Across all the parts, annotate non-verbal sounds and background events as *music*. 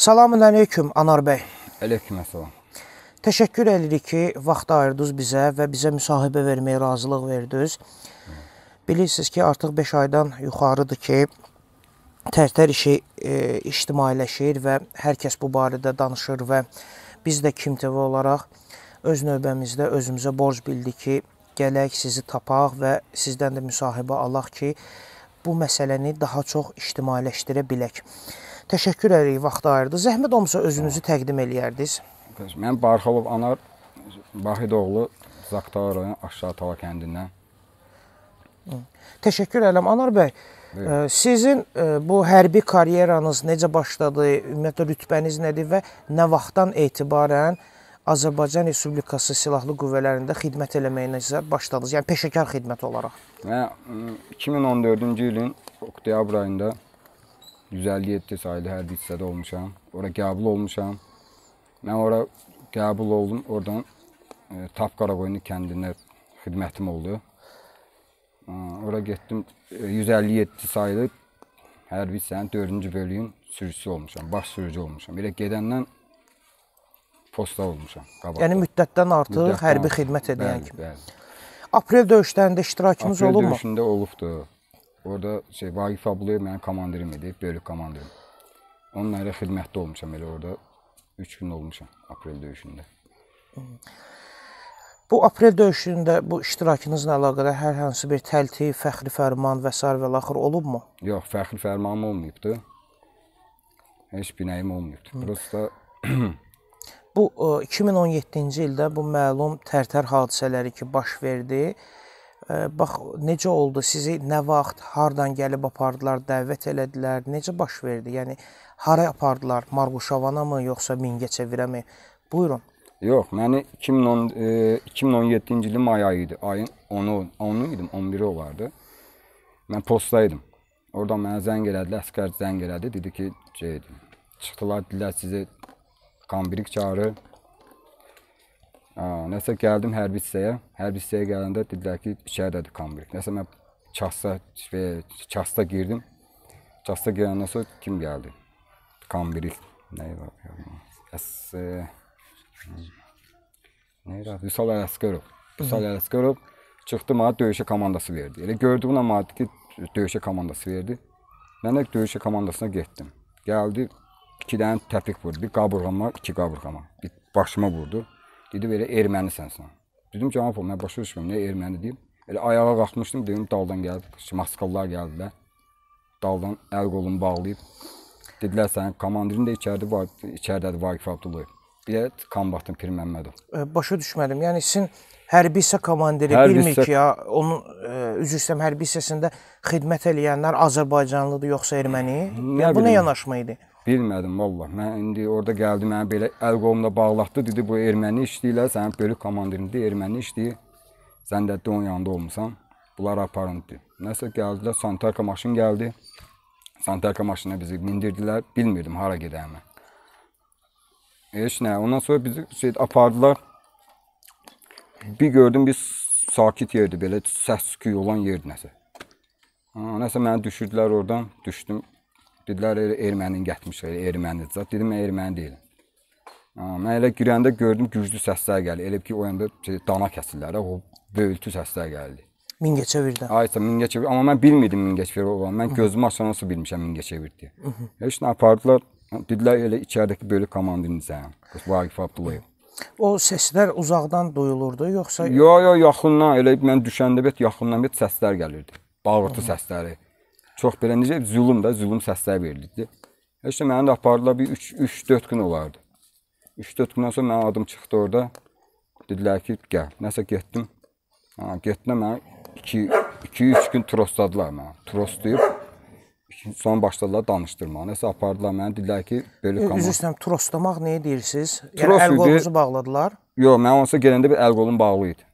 Salamun əleyküm, Anar bəy. Əleyküm əsəlam. Təşəkkür edirik ki, vaxt ayırdınız bizə və bizə müsahibə verməyə razılıq verdiniz. Bilirsiniz ki, artıq 5 aydan yuxarıdır ki, tərtər işi e, ictimailəşir və hər kəs bu barədə danışır və biz də Kim TV olaraq öz növbəmizdə özümüzə borc bildik ki, gələk sizi tapaq və sizdən də müsahibə alaq ki, bu məsələni daha çox ictimailəşdirə bilək. Təşəkkür edirik vaxt ayırdı. Zəhmət olmasa özünüzü təqdim eləyərdiniz. Mən Barxolov Anar Vahidoğlu Zaqatala rayonu Aşağı Tala kəndindən. Təşəkkür edirəm Anar bəy. Buyur. E, sizin e, bu hərbi karyeranız necə başladı? Ümumiyyətlə rütbəniz nədir və nə vaxtdan etibarən Azərbaycan Respublikası Silahlı Qüvvələrində xidmət eləməyinizə başladınız? Yəni peşəkar xidmət olaraq. Mən 2014-cü ilin oktyabr ayında 157 saylı hərbi hissədə olmuşam. Ora qəbul olmuşam. Mən ora qəbul oldum. Oradan e, Tap Qaraqoyunlu kəndinə xidmətim oldu. E, ora getdim e, 157 saylı hərbi hissənin 4-cü bölüyün sürücüsü olmuşam. Baş sürücü olmuşam. Belə gedəndən posta olmuşam. Qabaqda. Yəni müddətdən artıq müddətdən hərbi artıq. xidmət edən kimi. Bəli. Aprel döyüşlərində iştirakınız olub mu? Aprel olunma? döyüşündə olubdu. Orada şey Vagif Abluyev mənim komandirim idi, bölük komandirim. Onunla elə xidmətdə olmuşam elə orada 3 gün olmuşam aprel döyüşündə. Bu aprel döyüşündə bu iştirakınızla əlaqədar hər hansı bir təltif, fəxri fərman və sair və axır olubmu? Yox, fəxri fərmanım olmayıbdı. Heç binəyim olmayıbdı. Hı. Prosta *clears throat* Bu 2017-ci e, ildə bu məlum tərtər hadisələri ki baş verdi, bax necə oldu? Sizi nə vaxt, hardan gəlib apardılar, dəvət elədilər, necə baş verdi? Yəni hara apardılar? Marquşavanamı, yoxsa Mingəçevirəmi? Buyurun. Yox, məni 2010 e, 2017-ci ilin may ayı idi. Ayın 10-u 10-u idim, 11-i olardı. Mən postdaydım. Oradan mənə zəng elədilər, əsgər zəng elədi, dedi ki, şeydir. Çıxdılar, dedilər sizi Kambirik çağırır. Nəsə gəldim hərbi hissəyə. Hərbi hissəyə gələndə dedilər ki, içəridədir kombrik. Nəsə mən çaxsa və çaxsa girdim. Çaxsa girəndən sonra kim gəldi? Kombrik. Nəyə baxıram? Əs Nəyə? Vüsal Əsgərov. Vüsal Əsgərov çıxdı mənə döyüşə komandası verdi. Elə gördüyünə maddi ki, döyüşə komandası verdi. Mən də döyüşə komandasına getdim. Gəldi 2 dənə təpik vurdu. Bir qabırğama, iki qabırğama. Bir başıma vurdu. Dedi, belə ermənisən sən. Dedim ki, hanım, mən başa düşmürəm, nə erməni deyim. Elə ayağa qalxmışdım, dedim daldan gəldi, maskallar gəldilər. Daldan əl qolumu bağlayıb. Dedilər sənin komandirin də içəridə var, içəridədir Vaqif Abdullayev. Bir də kombatın Pir Məmmədov. E, başa düşmədim. Yəni sizin hərbi hissə komandiri hərbi bilmir hissə... ki, ya, onun e, üzr istəyirəm hərbi hissəsində xidmət eləyənlər Azərbaycanlıdır yoxsa erməni? Nə yəni, bu nə yanaşma idi? Bilmədim valla. Mən indi orada gəldi, mənə belə əl qolumla bağlatdı, dedi bu erməni işləyirlər, sənin bölük komandirindir, erməni işləyir. Sən də onun yanında olmusan. Bunlar aparın dedi. Nəsə gəldilər, santarka maşın gəldi. Santarka maşına bizi mindirdilər. Bilmirdim hara gedəyimi. Heç nə. Ondan sonra bizi şey apardılar. Bir gördüm bir sakit yerdir, belə səs-küy olan yerdir nəsə. Ha, nəsə məni düşürdülər oradan. Düşdüm Dedilər, ermənini gətirmişlər, erməni zat. Dedim, mən erməni deyiləm. Mən elə girəndə gördüm, güclü səslər gəlir. Elə ki, o yanda şey, dana kəsirlər, o böyültü səslər gəldi. Mingəçevirdə. Aysa Mingəçevir, amma mən bilmirdim Mingəçevir olan. Mən gözümü açandan sonra bilmişəm Mingəçevir deyə. Heç nə apardılar, dedilər elə içəridəki bölük komandirinizəm, Vaqif Abdullayev. O səslər uzaqdan duyulurdu, yoxsa Yo, yo, yaxından elə mən düşəndə bet yaxından bet səslər gəlirdi. Bağırtı səsləri çox belə necə zülm də, zülm səslər verilirdi. Heç də məni də apardılar bir 3-4 gün olardı. 3-4 gündən sonra mənim adım çıxdı orada. Dedilər ki, gəl. Nəsə getdim. Ha, getdim mən 2-3 gün trostladılar məni. Trostlayıb son başladılar danışdırmağa. Nəsə apardılar məni, dedilər ki, belə komanda. Üzr istəyirəm, trostlamaq nəyə deyirsiniz? Yəni əl qolunuzu bağladılar? Yox, mən onsa gələndə bir əl qolum bağlı idi.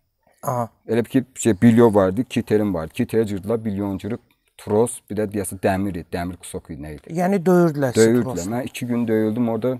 Aha. Elə ki, şey, bilyo var idi, kiterim var idi. Kiterə cırdılar, bilyonu cırıb tros, bir də deyəsə dəmir idi, dəmir kusok idi, nə idi? Yəni döyürdülər. Döyürdülər. Mən 2 gün döyüldüm orada.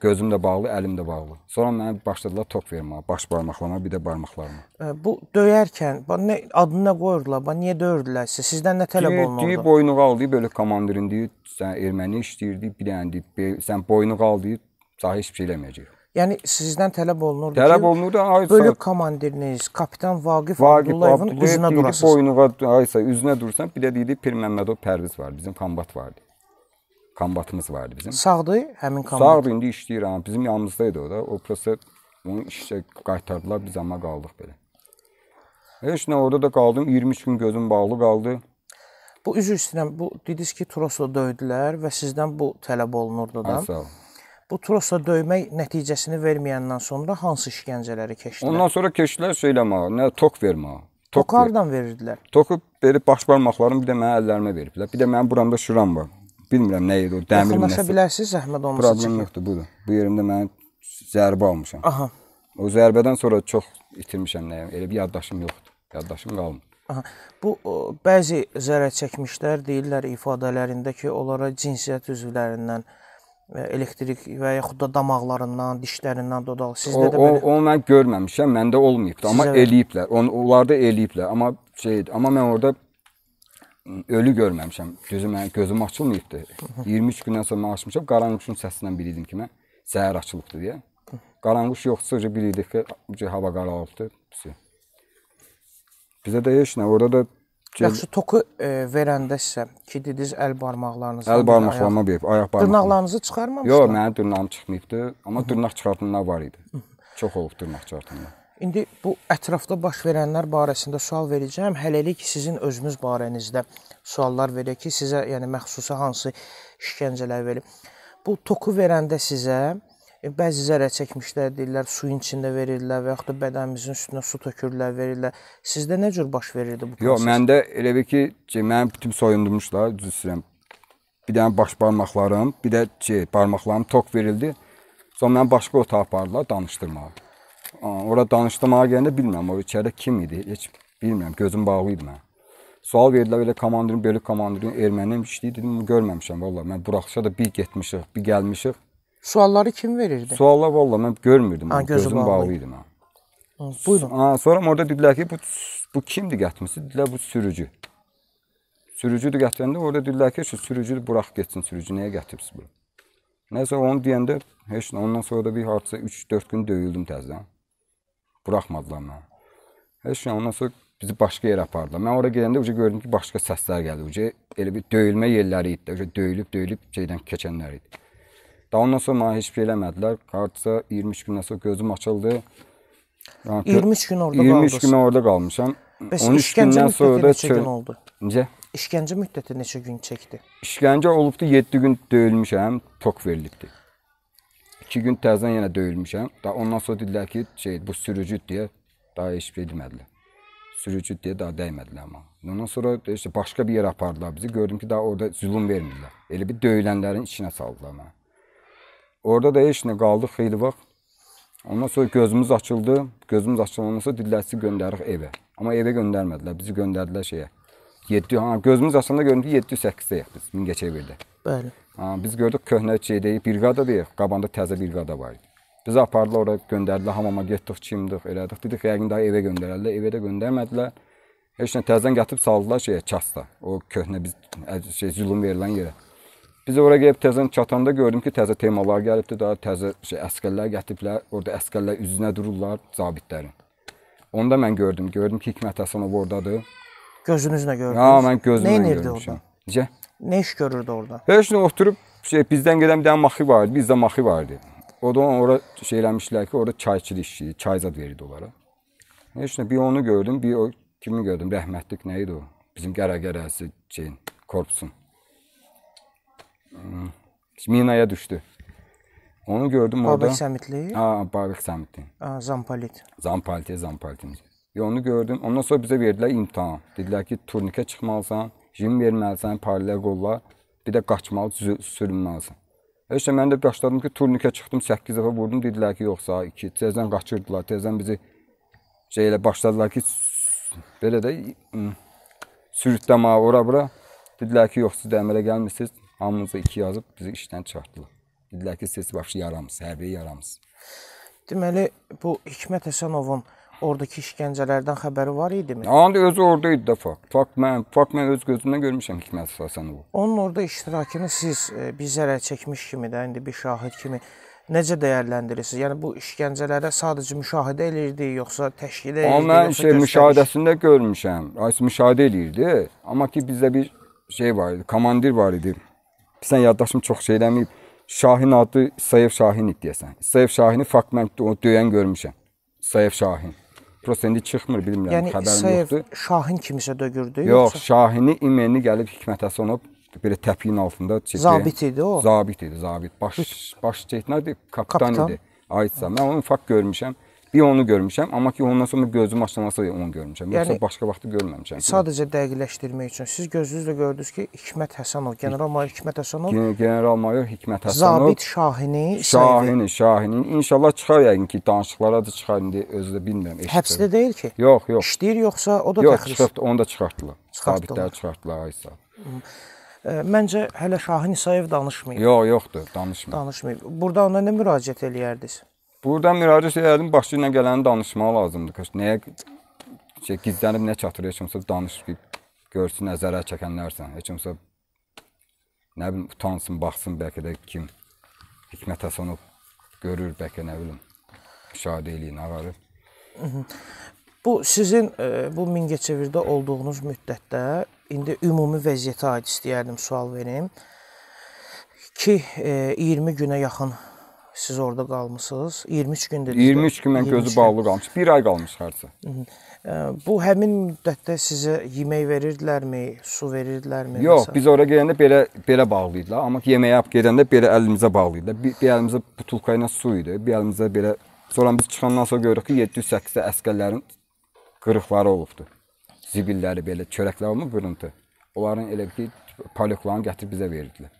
Gözüm də bağlı, əlim də bağlı. Sonra mənə başladılar tok verməyə, baş barmaqlarıma, bir də barmaqlarıma. Bu döyərkən nə adına qoyurdular? Ba niyə döyürdülər? Sizdən nə tələb olunurdu? Deyir, boynuq aldı, belə komandirin deyir, sən erməni işləyirdi, bir dənə deyir, sən boynuq aldı, sahə heç bir şey eləməyəcək. Yəni sizdən tələb olunurdu tələb ki, olunurdu, aysa, bölük komandiriniz kapitan Vaqif, Vaqif Abdullayevin Abdullayev üzünə durasınız. Boynuğa aysa üzünə dursan, bir də deyildi Pir Məmmədov Pərviz var, bizim kombat vardı. Kombatımız vardı bizim. Sağdı həmin kombat. Sağdı indi işləyir amma bizim yanımızdaydı o da. O prosta onu işə qaytardılar, biz amma qaldıq belə. Heç nə orada da qaldım, 23 gün gözüm bağlı qaldı. Bu üzr istəyirəm. Bu dediniz ki, Troso döydülər və sizdən bu tələb olunurdu da. Ay, sağ olun. Bu trosla döymək nəticəsini verməyəndən sonra hansı işgəncələri keçdilər? Ondan sonra keçdilər söyləməyə, nə tok verməyə. Tok Toku hardan verirdilər? Toku verib baş barmaqlarımı bir də mənim əllərimə veriblər. Bir də mənim buramda şuram var. Bilmirəm nə idi o dəmir nəsə. Yaxınlaşa bilərsiniz zəhmət olmasa. Problem yoxdur, budur. Bu yerimdə mən zərbə almışam. Aha. O zərbədən sonra çox itirmişəm nəyəm. Elə bir yaddaşım yoxdur. Yaddaşım qalmır. Aha. Bu o, bəzi zərər çəkmişlər deyirlər ifadələrində ki, onlara cinsiyyət üzvlərindən e, elektrik və yaxud da damaqlarından, dişlərindən dodaq. Sizdə o, də belə? O, onu mən görməmişəm, məndə olmayıbdı, amma Sizə... eləyiblər. Onu onlarda eləyiblər, amma şeydir, amma mən orada ölü görməmişəm. Gözüm gözüm açılmayıbdı. 23 gündən sonra mən açmışam, qaranquşun səsindən bilirdim ki, mən səhər açılıbdı deyə. Qaranquş yoxdursa bilirdik ki, hava qaralıbdı. Bizə də heç nə, orada da Yaxşı, toku e, verəndə sizə ki, dediniz əl barmaqlarınızla. Əl barmaqlarıma deyib, ayaq barmaqlarıma. Dırnaqlarınızı çıxarmamışsınız? Yox, mənim dırnağım çıxmayıbdı, amma dırnaq çıxartmalar var idi. Çox olub dırnaq çıxartmalar. İndi bu ətrafda baş verənlər barəsində sual verəcəm. Hələlik sizin özünüz barənizdə suallar verək ki, sizə yəni məxsusi hansı işgəncələr verib. Bu toku verəndə sizə E, bəzi zərər çəkmişlər deyirlər, suyun içində verirlər və yaxud da bədənimizin üstünə su tökürlər, verirlər. Sizdə nə cür baş verirdi bu proses? Yox, məndə elə bir ki, ki mənim bütün soyundurmuşlar, düz istəyirəm. Bir dənə baş barmaqlarım, bir də ki, barmaqlarım tok verildi. Sonra mən başqa otağa apardılar danışdırmağa. Ora danışdırmağa gələndə bilmirəm o içəridə kim idi, heç bilmirəm, gözüm bağlı idi mənim. Sual verdilər elə komandirin, bölük komandirin erməniymiş, dedim görməmişəm vallahi. Mən buraxışa da bir getmişik, bir gəlmişik. Sualları kim verirdi? Suallar valla mən görmürdüm. Ha, gözüm, gözüm bağlı idi mən. Buyurun. Ha, sonra orada dedilər ki, bu, bu kimdir gətirmisi? Dedilər, bu sürücü. Sürücüdür gətirəndə orada dedilər ki, şu sürücü burax getsin, sürücü nəyə gətiribsiz bunu? Nəsə onu deyəndə heç nə, ondan sonra da bir hardasa 3-4 gün döyüldüm təzədən. Buraxmadılar məni. Heç nə, ondan sonra bizi başqa yerə apardılar. Mən ora gedəndə uca gördüm ki, başqa səslər gəldi. Uca elə bir döyülmə yerləri idi. Uca döyülüb, döyülüb şeydən keçənlər idi. Da ondan sonra heç bir eləmədilər. Hardasa 23 gündən sonra gözüm açıldı. Yani 23 gün orada 23 qaldınız. 23 gün orada qalmışam. Bəs 13 gündən sonra da neçə gün oldu? Necə? İşgəncə müddəti neçə gün çəkdi? İşgəncə olubdu 7 gün döyülmüşəm, tok verilibdi. 2 gün təzədən yenə döyülmüşəm. Da ondan sonra dedilər ki, şey bu sürücüd deyə daha heç bir demədilər. Sürücüd deyə daha dəymədilər amma. Ondan sonra işte başqa bir yerə apardılar bizi. Gördüm ki, daha orada zülm vermirlər. Elə bir döyülənlərin içinə saldılar məni. Orada da heç nə qaldıq xeyli vaxt. Ondan sonra gözümüz açıldı. Gözümüz açılandan sonra dilləsi göndəririk evə. Amma evə göndərmədilər. Bizi göndərdilər şeyə. 7 ha gözümüz açılanda gördük ki 708-dəyik biz Mingəçevirdə. Bəli. Ha biz gördük köhnə şeydəyik, briqadadayıq. Qabanda təzə briqada var idi. Bizi apardılar ora göndərdilər hamama getdik, çimdik, elədik. Dedik yəqin daha evə göndərərlər. Evə də göndərmədilər. Heç nə təzədən yatıb saldılar şeyə, çasta. O köhnə biz şey zülm verilən yerə. Biz ora gəlib təzən çatanda gördüm ki, təzə temalar gəlibdi, daha təzə şey əskərlər gətiriblər. Orda əskərlər üzünə dururlar zabitlərin. Onu da mən gördüm. Gördüm ki, Hikmət Həsənov ordadır. Gözünüzlə gördünüz? Ha, mən gözümlə Neyin gördüm. Orada? Necə? Nə iş görürdü orada? Heç nə oturub şey bizdən gedən bir dənə maxi var idi. Bizdə maxi var idi. O da ora şey eləmişlər ki, orada çayçılıq işləyir, çay zad verirdi onlara. Heç nə bir onu gördüm, bir o kimi gördüm. Rəhmətlik nə idi o? Bizim qərə-qərəsi şeyin korpusun minaya düşdü. Onu gördüm orada. Babək Səmitli? Ha, Babək Səmitli. Zampalit. Zampalitiyə Zampalitimiz. Və e, onu gördüm. Ondan sonra bizə verdilər imtahan. Dedilər ki, turnikə çıxmalısan, jim verməlisən, paralel qolla, bir də qaçmalı, sürünməlisən. Heç mən də başladım ki, turnikə çıxdım, 8 dəfə vurdum, dedilər ki, yoxsa 2. Tezdən qaçırdılar, tezdən bizi şey elə başladılar ki, belə də sürütləməyə ora bura. Dedilər ki, yox siz də əmələ gəlmirsiniz. Hamımıza iki yazıb bizi işdən çıxartdılar. Dedilər ki, siz başı yaramız, hərbi yaramız. Deməli, bu Hikmət Həsənovun oradakı işgəncələrdən xəbəri var idimi? Onda özü orada idi də fakt. Fakt mən, fakt mən öz gözümdən görmüşəm Hikmət Həsənovu. Onun orada iştirakını siz e, bir zərər çəkmiş kimi də, indi bir şahid kimi necə dəyərləndirirsiniz? Yəni bu işgəncələrə sadəcə müşahidə elirdi, yoxsa təşkil edirdi? Amma mən şey göstəriş? müşahidəsində görmüşəm. Ayıs müşahidə elirdi. Amma ki bizdə bir şey var idi, komandir var idi. Sən yaddaşım çox şey eləməyib. Şahin adı Sayev Şahin idi deyəsən. Sayev Şahini fakt mən onu döyən görmüşəm. Sayev Şahin. Prosta indi çıxmır, bilmirəm, yəni, xəbərim Sayev, yoxdur. Yəni Şahin kimisə dögürdü? Yox, yoxsa? Şahini imeni gəlib Hikmətə sonu belə təpiyin altında çəkdi. Zabit idi o. Zabit idi, zabit. Baş baş çəknədir, kapitan, kapitan idi. Aytsa, mən onu fakt görmüşəm. Bir onu görmüşəm, amma ki ondan sonra gözüm açılansa onu görmüşəm. Yəni, Yoxsa başqa vaxtı görməmişəm. Sadəcə dəqiqləşdirmək üçün siz gözünüzlə gördünüz ki, Hikmət Həsənov, general mayor Hikmət Həsənov, general mayor Hikmət Həsənov, zabit Şahini, Şahini, Şahini. İnşallah çıxar yəqin ki, danışıqlara da çıxar indi özü də bilmirəm. Həbsdə deyil ki? Yox, yox. İşləyir yoxsa o da təxris? Yox, çıxıb onu da çıxartdılar. Sabitləri çıxartdılar aysa. E, məncə hələ Şahin İsayev danışmayıb. Yox, yoxdur, danışmayıb. Danışmayıb. Burada ona nə müraciət eləyərdiniz? Buradan müraciət elədim, başı ilə gələni danışmaq lazımdır. Kaş nəyə şey, gizlənib nə çatır, heç kimsə danış ki, görsün, nəzərə çəkənlərsən. Heç kimsə nə bilim utansın, baxsın bəlkə də kim Hikmət Həsənov görür bəlkə nə bilim müşahidə eləyin ağarır. Bu sizin e, bu Mingəçevirdə olduğunuz müddətdə indi ümumi vəziyyətə aid istəyərdim sual verim ki, e, 20 günə yaxın siz orada qalmısınız. 23 gün dediniz. 23 gün mən gözü bağlı qalmışam. 1 ay qalmış hərsə. Bu həmin müddətdə sizə yemək verirdilərmi, su verirdilərmi? Yox, məsələn? biz ora gedəndə belə belə bağlıydılar, amma yeməyə yap gedəndə belə əlimizə bağlıydılar. Bir, bir əlimizə butulka ilə su idi, bir əlimizə belə sonra biz çıxandan sonra görürük ki, 700-800 əskərlərin qırıqları olubdu. Zibilləri belə çörəklər olmur bürüntü. Onların elə ki, paliklarını gətirib bizə verdilər.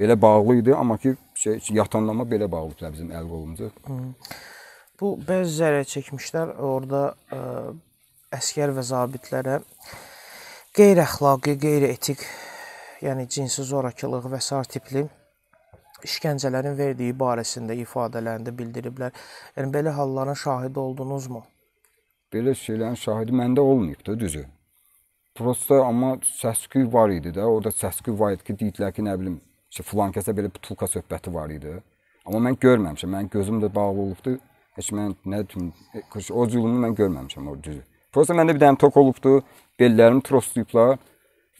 Belə bağlı idi, amma ki şey, yatanlama belə bağlıdır bizim əl qolumuza. Bu bəzi zərər çəkmişlər orada ə, e, əskər və zabitlərə qeyri-əxlaqi, qeyri-etik, yəni cinsi zorakılıq və sair tipli işgəncələrin verdiyi barəsində ifadələrində bildiriblər. Yəni belə halların şahidi oldunuzmu? Belə şeylərin şahidi məndə olmayıb da düzü. Prosta amma səs-küy var idi də. Orda səs-küy var idi ki, deyidilər ki, nə bilim, İşte filan kəsə belə butulka söhbəti var idi. Amma mən görməmişəm. Mənim gözüm də bağlı olubdu. Heç mən nə tüm e, o zülmü mən görməmişəm o düzü. Prosta məndə bir dənə tok olubdu. Bellərimi troslayıblar.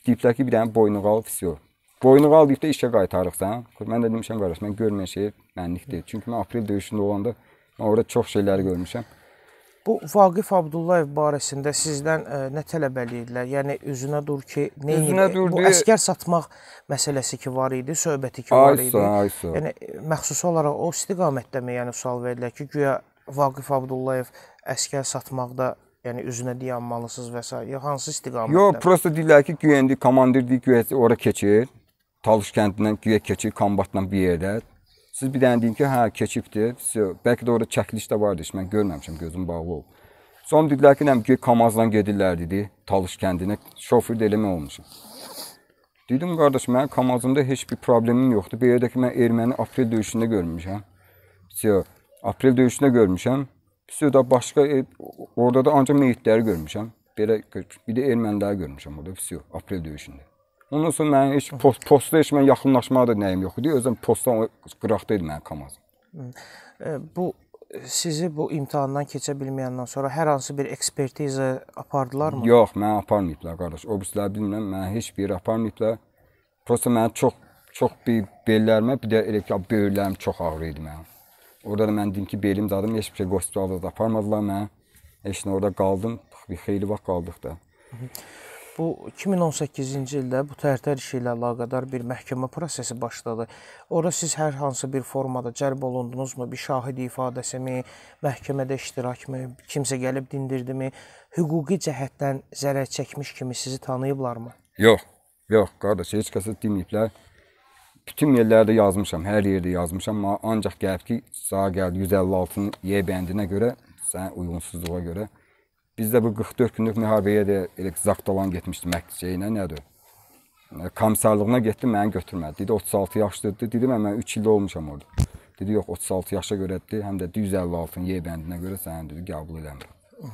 Deyiblər ki, bir dənə boynuqal fisyo. Boynuqal deyib də işə qaytarıqsan. Mən də demişəm qardaş, mən görməyən şey mənlik deyil. Çünki mən aprel döyüşündə olanda orada çox şeyləri görmüşəm. Bu Vaqif Abdullayev barəsində sizdən ə, e, nə tələb eləyirdilər? Yəni üzünə dur ki, nə üzünə dur bu deyə... əsgər satmaq məsələsi ki var idi, söhbəti ki var idi. Aysa, aysa. Yəni e, məxsus olaraq o istiqamətdəmi yəni sual verdilər ki, guya Vaqif Abdullayev əsgər satmaqda Yəni üzünə dayanmalısınız və s. Yox, hansı istiqamətdə? Yox, prosta deyirlər ki, guya indi komandir deyir guya ora keçir. Talış kəndindən guya keçir kombatla bir yerdə. Siz bir dənə deyin ki, hə, keçibdir. Vəsio. Bəlkə də orada çəkiliş də vardı, mən görməmişəm, gözüm bağlı olub. Sonra dedilər ki, nəmki Kamazdan gedirlər dedi, Talış kəndinə. Şoför də eləmə olmuşam. Dedim qardaş, mənim Kamazımda heç bir problemim yoxdur. Bir yerdə ki, mən erməni aprel döyüşündə görmüşəm. Vəsio. Aprel döyüşündə görmüşəm. Vəsio da başqa e, orada da ancaq meyitləri görmüşəm. Belə bir də erməniləri görmüşəm orada. Vəsio. Aprel döyüşündə. Ondan sonra mənim heç post, posta heç mən yaxınlaşmağa da nəyim yox idi. Özüm postdan qıraqda idi mənim kamaz. E, bu sizi bu imtahandan keçə bilməyəndən sonra hər hansı bir ekspertiza apardılarmı? Yox, məni aparmayıblar qardaş. O birislər bilmirəm, məni heç bir aparmayıblar. Prosta məni çox çox bir bellərimə, bir də elə ki, böyürlərim çox ağrı idi mənim. Orada da mən dedim ki, belim zadım, heç bir şey qospitalda da aparmadılar mənə. Heç nə orada qaldım, bir xeyli vaxt qaldıq da. Hı -hı. Bu 2018-ci ildə bu tərtər işi ilə əlaqədar bir məhkəmə prosesi başladı. Orda siz hər hansı bir formada cəlb olundunuzmu? Bir şahid ifadəsimi, məhkəmədə iştirakmı, kimsə gəlib dindirdimi? Hüquqi cəhətdən zərər çəkmiş kimi sizi tanıyıblarmı? Yox. Yox, qardaş, heç kəsə deməyiblər. Bütün yerlərdə yazmışam, hər yerdə yazmışam, ancaq gəlib ki, sağa gəldi 156-nın Y bəndinə görə, sənin uyğunsuzluğa görə Biz də bu 44 günlük müharibəyə də elə Zaqdalan getmişdi məqsəyə ilə nədir? Komissarlığına getdi, məni götürmədi. Dedi 36 yaşlıdır. Dedi mən, mən 3 ildə olmuşam orada. Dedi yox 36 yaşa görədir, həm də 156-nın Y bəndinə görə səni dedi qəbul eləmir.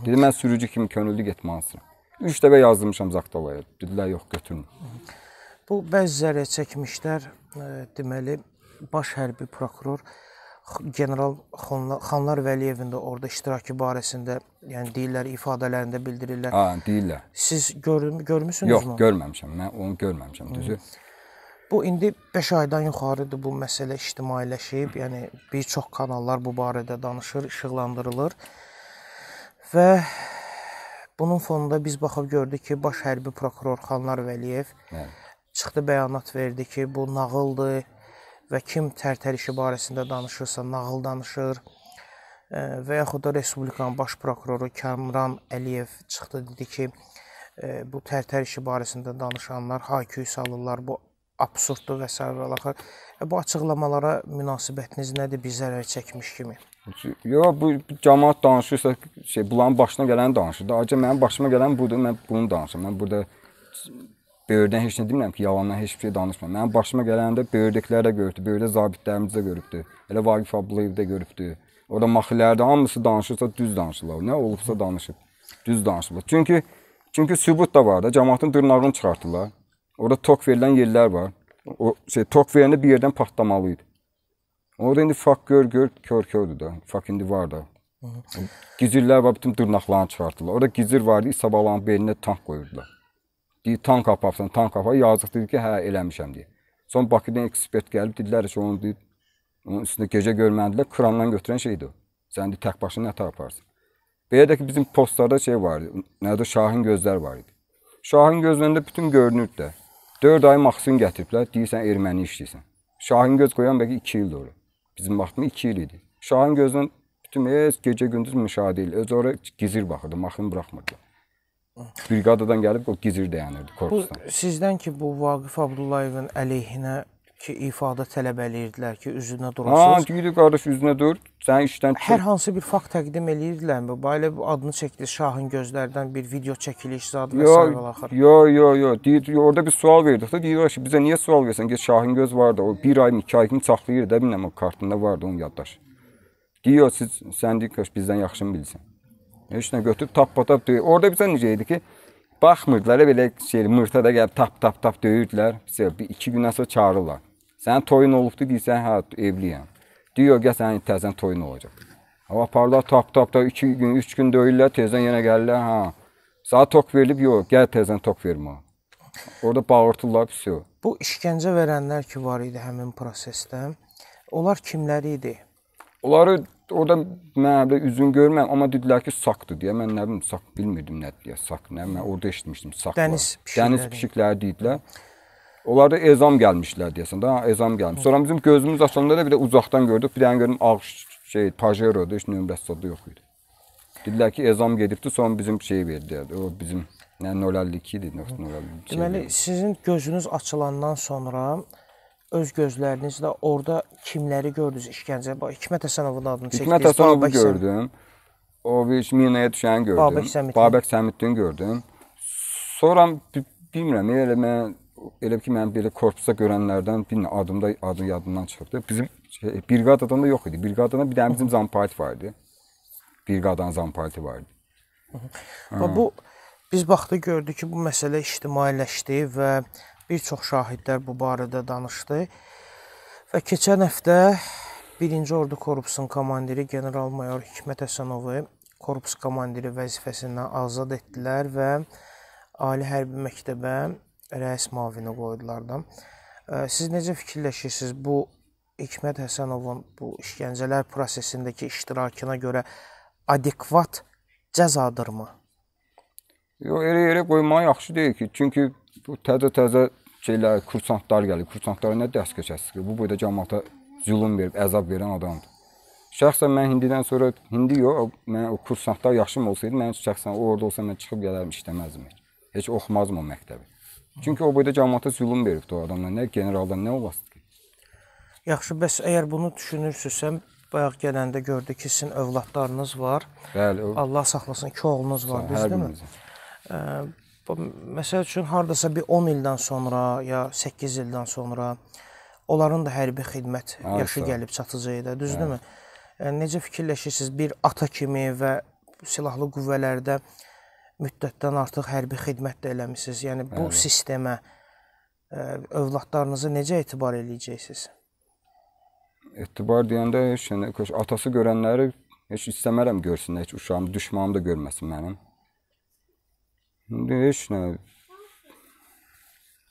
Dedi mən sürücü kimi könüllü getməlisən. 3 dəfə yazdırmışam Zaqdalaya. Dedilər yox götürmə. Bu bəzi zərər çəkmişlər, e, deməli baş hərbi prokuror general Xanlar, Xanlar Vəliyevin də orada iştirakı barəsində, yəni deyirlər ifadələrində bildirirlər. Ha, deyirlər. Siz gör, görmüsünüzmü? Yox, mu? görməmişəm. Mən onu görməmişəm, düzü. Bu indi 5 aydan yuxarıdır bu məsələ ictimailəşib, yəni bir çox kanallar bu barədə danışır, işıqlandırılır. Və bunun fonunda biz baxıb gördük ki, baş hərbi prokuror Xanlar Vəliyev Bəli. Hə. çıxdı bəyanat verdi ki, bu nağıldır və kim tərtərişi barəsində danışırsa, nağıl danışır və yaxud da Respublikanın baş prokuroru Kamran Əliyev çıxdı dedi ki, bu tərtərişi barəsində danışanlar hay-küy salırlar, bu absurddur və s. və laxır. Bu açıqlamalara münasibətiniz nədir biz zərər çəkmiş kimi? Yox, bu cəmaət danışırsa, şey bunların başına gələni danışır. Acə mənim başıma gələn budur, mən bunu danışıram. Mən burada böyürdən heç nə demirəm ki, yalandan heç bir şey danışmıram. Mənim başıma gələndə böyürdəklər də görübdü, böyürdə zabitlərimiz də görübdü. Elə Vaqif Abdullayev də görübdü. Orda maxillərdə hamısı danışırsa düz danışırlar. Nə olubsa danışıb. Düz danışırlar. Çünki çünki sübut da var da, cəmaatın dırnağını çıxartırlar. Orada tok verilən yerlər var. O şey tok verəndə bir yerdən patlamalı idi. Orada indi fak gör gör kör kördür də. Fak indi var da. Gizirlər var, bütün dırnaqlarını çıxartırlar. Orada gizir vardı, İsabalanın belinə tank qoyurdular. Deyir, tank apapsan, tank apap. Yazıq dedi ki, hə, eləmişəm, deyir. Son Bakıdan ekspert gəlib, dedilər ki, onu deyir, onun üstündə gecə görməlidilər, krandan götürən şeydir o. Sən deyir, tək başına nə taparsan. Belə də ki, bizim postlarda şey var idi, nədir, Şahin gözlər var idi. Şahin gözlərində bütün görünürdü də. 4 ay maksin gətiriblər, deyirsən erməni işləyirsən. Şahin göz qoyan bəlkə 2 il olur. Bizim vaxtımız 2 il idi. Şahin gözdən bütün heç gecə gündüz müşahidə edilir. Öz ora gizir baxırdı, maxin buraxmırdı. Briqadadan gəlib o gizir dayanırdı korpusdan. Bu sizdən ki bu Vaqif Abdullayevin əleyhinə ki ifadə tələb eləyirdilər ki, üzünə durasınız. Ha, deyirdi qardaş üzünə dur. Sən işdən çıxır. Hər hansı bir fakt təqdim eləyirdilər mi? Bayla adını çəkdi Şahın gözlərdən bir video çəkiliş zadı və sair axır. Yo, yo, yo. Deyir, orada bir sual verdik də deyirlər ki, bizə niyə sual versən? Get Şahın göz vardı. O 1 ay, 2 ay kimi saxlayır da bilmirəm o kartında vardı onun yaddaş. Deyir, siz sən deyir ki, bizdən yaxşı bilirsən. Heç nə götürüb tap-tap döyür. Orda bizə necə idi ki, baxmırdılar belə şey, mırtada gəlib tap-tap-tap döyürdülər. Bizə 2 gündən sonra çağırırlar. Sənin toyun olubdu deyirsən, hə, evliyəm. Deyir, gəl sənin təzən toyun olacaq. Hava parlar tap-tap da 2 gün, 3 gün döyürlər, tezdən yenə gəlirlər, hə. Saat tok verilib, yox, gəl tezdən tok vermə. Orda bağırtırlar, pis yox. Bu işgəncə verənlər ki var idi həmin prosesdə, onlar kimləri idi? Onları orada mən belə üzün görmürəm, amma dedilər ki, saqdır deyə. Mən nə bilim, saq bilmirdim nədir deyə, saq nə. Mən orada eşitmişdim saqlar. Dəniz pişikləri. Dəniz pişikləri deyidilər. Onlar da ezam gəlmişlər deyəsən də, ezam gəlmiş. Sonra bizim gözümüz açılanda da bir də uzaqdan gördük. Bir dənə gördüm ağ şey Pajero'da, heç nömrəsi yox idi. Dedilər ki, ezam gedibdi, sonra bizim şey verdilər. O bizim nə 052 idi, 052. Deməli, sizin gözünüz açılandan sonra öz gözlərinizlə orada kimləri gördünüz işgəncə? Hikmət Həsənovun adını çəkdiniz. Hikmət Həsənovu gördüm. O bir minaya düşəni gördüm. Babək Səmitini. Babək Səmitini gördüm. Sonra bilmirəm, elə mən elə ki mən belə korpusda görənlərdən birinin adımda adı yadımdan çıxıbdı. Bizim şey, briqadadan da yox idi. Briqadadan bir dənə bizim Zampayt var idi. Briqadanın Zampaytı var idi. Və bu biz vaxtı gördük ki, bu məsələ ictimailəşdi və Bir çox şahidlər bu barədə danışdı. Və keçən həftə 1-ci Ordu Korpusunun komandiri general-mayor Hikmət Həsənovu korpus komandiri vəzifəsindən azad etdilər və Ali Hərbi Məktəbə rəis müavini qoydular da. Siz necə fikirləşirsiniz bu Hikmət Həsənovun bu işgəncələr prosesindəki iştirakına görə adekvat cəzadırmı? Yox, elə-elə qoymaq yaxşı deyil ki, çünki bu təzə-təzə şeylər, kursantlar gəlir. Kursantlara nə dərs keçəsiz? Bu boyda cəmaata zülm verib, əzab verən adamdır. Şəxsən mən hindidən sonra, hindi yox, mən o kursantlar yaxşım olsaydı, mən şəxsən o orada olsam mən çıxıb gələrdim, işləməzdim heç. Heç oxumazdım o məktəbi. Çünki o boyda cəmaata zülm veribdi o adamlar. Nə generaldan nə olasdı ki? Yaxşı, bəs əgər bunu düşünürsüzsə, bayaq gələndə gördü ki, sizin övladlarınız var. Bəli. O... Allah saxlasın ki, oğlunuz var, düzdürmü? Məsəl üçün hardasa bir 10 ildən sonra ya 8 ildən sonra onların da hərbi xidmət Aysa. yaşı gəlib çatacaqdı, düzdürmü? E, necə fikirləşirsiniz bir ata kimi və silahlı qüvvələrdə müddətdən artıq hərbi xidmət də eləmisiniz. Yəni bu Əli. sistemə ə, e, övladlarınızı necə etibar eləyəcəksiniz? Etibar deyəndə heç yəni atası görənləri heç istəmərəm görsün, heç uşağım düşmanım da görməsin mənim. İndi heç nə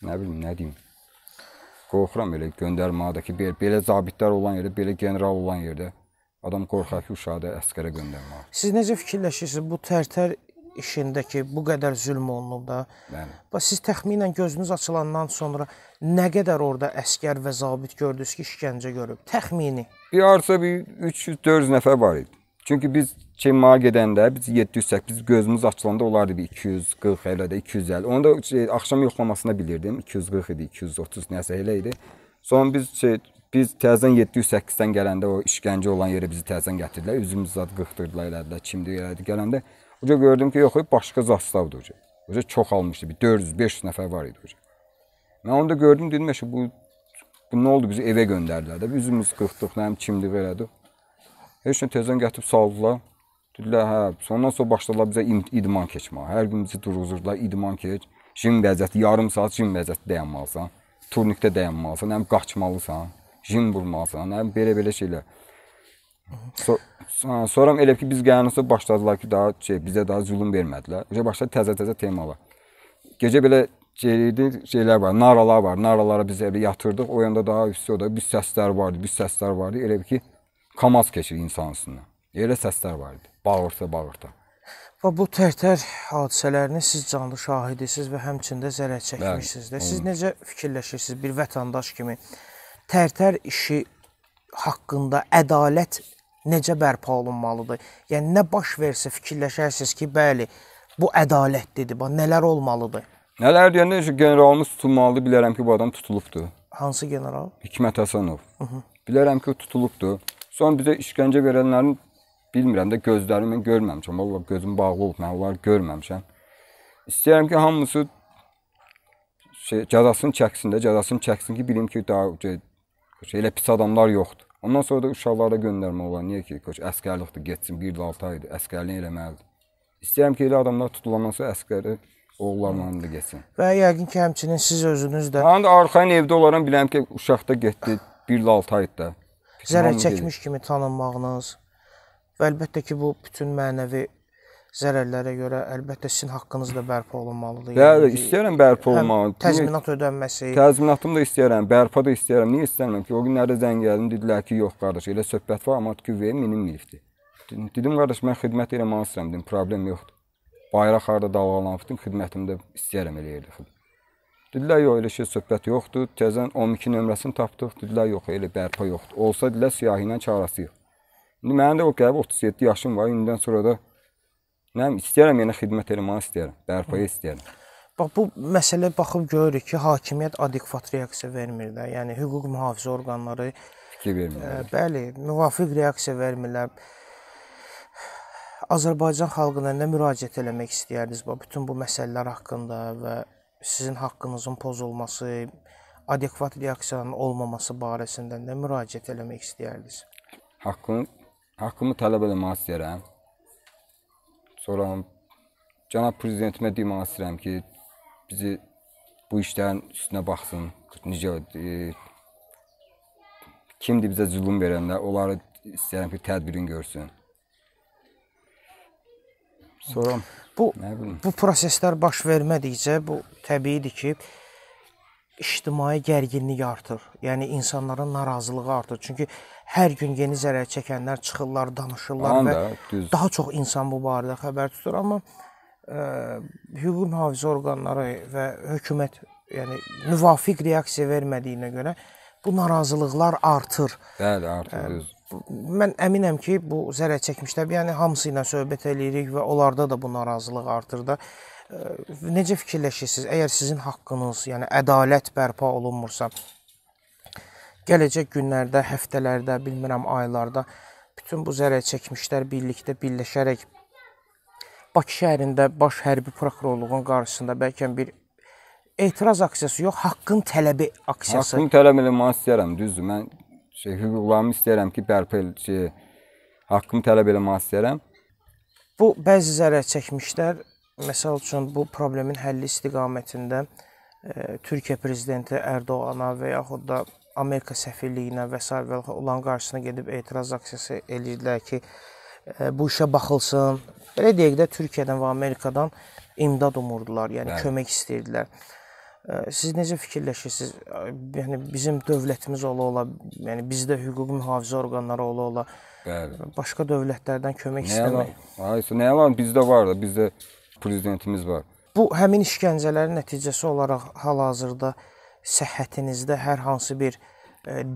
nə bilim, nə deyim. Qorxuram elə göndərməyə də ki, belə zabitlər olan yerdə, belə general olan yerdə adam qorxar ki, uşağı da əskərə göndərməyə. Siz necə fikirləşirsiniz bu tərtər işindəki bu qədər zülm olunub da? Bəli. Bax siz təxminən gözünüz açılandan sonra nə qədər orada əskər və zabit gördünüz ki, işgəncə görüb? Təxmini. Bir arsa bir 300-400 nəfər var idi. Çünki biz Çinmaya gedəndə biz 700 biz gözümüz açılanda olardı bir 240 elə də 250. Onu da şey, axşam yoxlamasında bilirdim. 240 idi, 230 nəsə elə idi. Sonra biz şey, biz təzədən 708-dən gələndə o işgəncə olan yerə bizi təzədən gətirdilər. Üzümüzü zad qıxdırdılar, elədilər, kimdir elədi gələndə. Oca gördüm ki, yox, başqa zastavdır oca. Oca çox almışdı, bir 400-500 nəfər var idi oca. Mən onu da gördüm, dedim, bu, bu nə oldu? Bizi evə göndərdilər də. Üzümüz qıxdıq, nə həm kimdir elədi. Heç nə tezən gətirib saldılar. Dedilər, hə, ondan sonra başladılar bizə idman keçməyə. Hər gün bizi durğuzurdular, idman keç. Jim vəziyyəti yarım saat jim vəziyyəti dayanmalısan. Turnikdə dayanmalısan, həm qaçmalısan, jim vurmalısan, həm belə-belə şeylər. So sonra elə ki biz gələnsə başladılar ki, daha şey bizə daha zülm vermədilər. Bizə başladı təzə-təzə temalar. Gecə belə şeydi, şeylər var, naralar var. Naralara biz elə yatırdıq. O yanda daha üstü oda bir səslər vardı, bir səslər vardı. Elə ki Kamaz keçir insan üstünə. Elə səslər var idi. Bağırtı-bağırtı. Və bu tərtər hadisələrini siz canlı şahidisiniz və həmçində zərər çəkmisiniz də. Siz necə fikirləşirsiniz bir vətəndaş kimi? Tərtər işi haqqında ədalət necə bərpa olunmalıdır? Yəni nə baş versə fikirləşərsiniz ki, bəli, bu ədalətlidir. Bax nələr olmalıdır? Nələr deyəndə ki, generalımız tutulmalıdır. Bilərəm ki, bu adam tutulubdu. Hansı general? Hikmət Həsənov. Bilərəm ki, tutulubdu. Sonra bizə işgəncə verənlərin bilmirəm də gözlərimi mən görməmişəm. Allah gözüm bağlı olub, mən onları görməmişəm. İstəyirəm ki, hamısı şey cəzasını çəksin də, cəzasını çəksin ki, bilim ki, daha şey, elə pis adamlar yoxdur. Ondan sonra da uşaqlara göndərmə olar. Niyə ki, koç əskərlikdir, getsin 1 il 6 aydır, əskərlik eləməlidir. İstəyirəm ki, elə adamlar tutulaması əskəri oğullarla da getsin. Və yəqin ki, həmçinin siz özünüz də. Mən də arxayın evdə olaram, biləm ki, uşaq da getdi 1 il 6 aydır da zərər çəkmiş kimi tanınmağınız və əlbəttə ki, bu bütün mənəvi zərərlərə görə əlbəttə sizin haqqınız da bərpa olunmalıdır. Bəli, yəni, istəyirəm bərpa olunmalıdır. Təzminat ödənməsi. Təzminatımı da istəyirəm, bərpa da istəyirəm. Niyə istəmirəm ki? O günlərdə zəng gəldim, dedilər ki, yox qardaş, elə söhbət var, amma QV minilməyibdi. Dedim qardaş, mən xidmət eləmək istəyirəm, dedim, problem yoxdur. Bayraq harda dalğalanıbdı, xidmətimdə istəyirəm eləyirdi xidmət. Dedilər, yox, elə şey söhbət yoxdur. Təzən 12 nömrəsini tapdıq. Dedilər, yox, elə bərpa yoxdur. Olsa dedilər, siyahi ilə çağırasıyıq. İndi mənim də o qəbul 37 yaşım var. İndən sonra da nə istəyirəm, yenə xidmət eləməyi istəyirəm, bərpaya istəyirəm. Bax bu məsələ baxıb görürük ki, hakimiyyət adekvat reaksiya vermir də. Yəni hüquq mühafizə orqanları fikir vermirlər. Ə, e, bəli, müvafiq reaksiya vermirlər. Azərbaycan xalqına nə müraciət eləmək istəyərdiniz bax bütün bu məsələlər haqqında və sizin haqqınızın pozulması, adekvat reaksiyanın olmaması barəsində də müraciət eləmək istəyərdiniz? Haqqımı haqqımı tələb eləmək istəyirəm. Sonra cənab prezidentimə demək istəyirəm ki, bizi bu işlərin üstünə baxsın. Necə e, kimdir bizə zülm verənlər, onları istəyirəm ki, tədbirini görsün. Sonra Bu bu proseslər baş vermədikcə bu təbiidir ki, ictimai gərginlik artır. Yəni insanların narazılığı artır. Çünki hər gün yeni zərər çəkənlər çıxırlar, danışırlar Anda, və düz. daha çox insan bu barədə xəbər tutur, amma ə, e, hüquq mühafizə orqanları və hökumət yəni müvafiq reaksiya vermədiyinə görə bu narazılıqlar artır. Bəli, artır. Ə, düz mən əminəm ki, bu zərər çəkmişlər. Yəni hamısı ilə söhbət eləyirik və onlarda da bu narazılıq artır da. Necə fikirləşirsiniz? Əgər sizin haqqınız, yəni ədalət bərpa olunmursa, gələcək günlərdə, həftələrdə, bilmirəm, aylarda bütün bu zərər çəkmişlər birlikdə birləşərək Bakı şəhərində baş hərbi prokurorluğun qarşısında bəlkə bir etiraz aksiyası yox, haqqın tələbi aksiyası. Haqqın tələbini mən istəyirəm, düzdür. Mən şey hüquqlarımı istəyirəm ki, bərpa şey, haqqımı tələb eləmək istəyirəm. Bu bəzi zərər çəkmişlər, məsəl üçün bu problemin həlli istiqamətində ə, e, Türkiyə prezidenti Ərdoğana və yaxud da Amerika səfirliyinə və sair və olan qarşısına gedib etiraz aksiyası eləyirlər ki, ə, e, bu işə baxılsın. Belə deyək də Türkiyədən və Amerikadan imdad umurdular, yəni Bəli. kömək istəyirdilər. Siz necə fikirləşirsiniz? Yəni bizim dövlətimiz ola ola, yəni bizdə hüquq mühafizə orqanları ola ola Bəli. başqa dövlətlərdən kömək istəmək. Ay, nə yalan bizdə var da, bizdə prezidentimiz var. Bu həmin işgəncələrin nəticəsi olaraq hal-hazırda səhhətinizdə hər hansı bir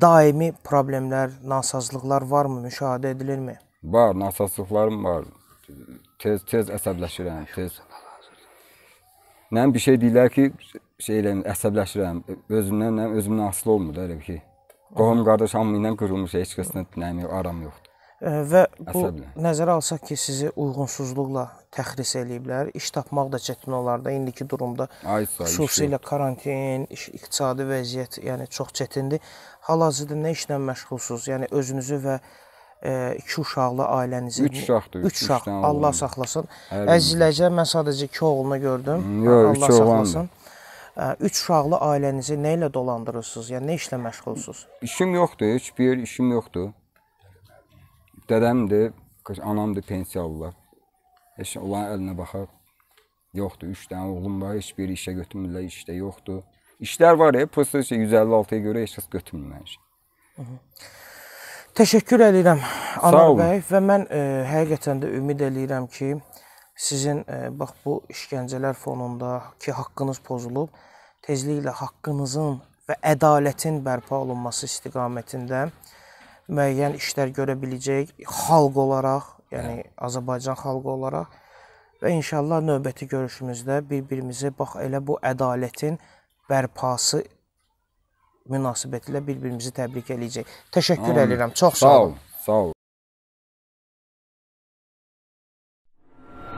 daimi problemlər, nasazlıqlar varmı, müşahidə edilirmi? Var, nasazlıqlarım var. Tez-tez əsəbləşirəm, tez. Nəm bir şey deyirlər ki, şey eləyim, əsəbləşirəm. Özümdən nə, özümdən asılı olmur da elə bir şey. Qohum qardaş hamı ilə qırılmış, heç kəslə nəyim yox, aram yoxdur. Və bu Əsəblə. nəzərə alsaq ki, sizi uyğunsuzluqla təxris eləyiblər, iş tapmaq da çətin olar da indiki durumda. Ay, say, xüsusilə şey. karantin, iş, iqtisadi vəziyyət, yəni çox çətindir. Hal-hazırda nə işlə məşğulsunuz? Yəni özünüzü və e, iki uşaqlı ailənizi 3 uşaqdır. 3 uşaq. Allah oğlan. saxlasın. Əzizləcə mən sadəcə 2 oğlunu gördüm. Yox, Allah saxlasın. Oğlandı üç uşaqlı ailənizi nə ilə dolandırırsınız? Yəni nə işlə məşğulsunuz? İşim yoxdur, heç bir yer işim yoxdur. Dədəmdir, anamdır pensiyalılar. Heç onların əlinə baxaq yoxdur. 3 dənə oğlum var, heç biri işə götürmürlər, işdə yoxdur. İşlər var, e, prosta 156-ya görə heç kəs götürmür. Təşəkkür edirəm Anar bəy və mən e, həqiqətən də ümid eləyirəm ki, e, sizin e, bax bu işgəncələr fonunda ki, haqqınız pozulub, tezliklə haqqınızın və ədalətin bərpa olunması istiqamətində müəyyən işlər görə biləcək xalq olaraq, yəni Azərbaycan xalqı olaraq və inşallah növbəti görüşümüzdə bir-birimizi bax elə bu ədalətin bərpası münasibətilə bir-birimizi təbrik eləyəcək. Təşəkkür Amin. edirəm. Çox sağ olun. Sağ olun. Sağ olun.